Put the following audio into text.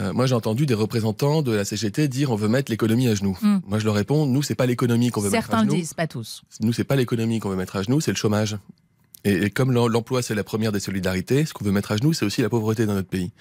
Euh, moi, j'ai entendu des représentants de la CGT dire on veut mettre l'économie à genoux. Hmm. Moi, je leur réponds nous, c'est pas l'économie qu'on veut mettre à genoux. Certains disent, pas tous. Nous, c'est pas l'économie qu'on veut mettre à genoux, c'est le chômage. et comme l'emploi, c'est la première des solidarités, ce qu'on veut mettre à genoux, c'est aussi la pauvreté dans notre pays.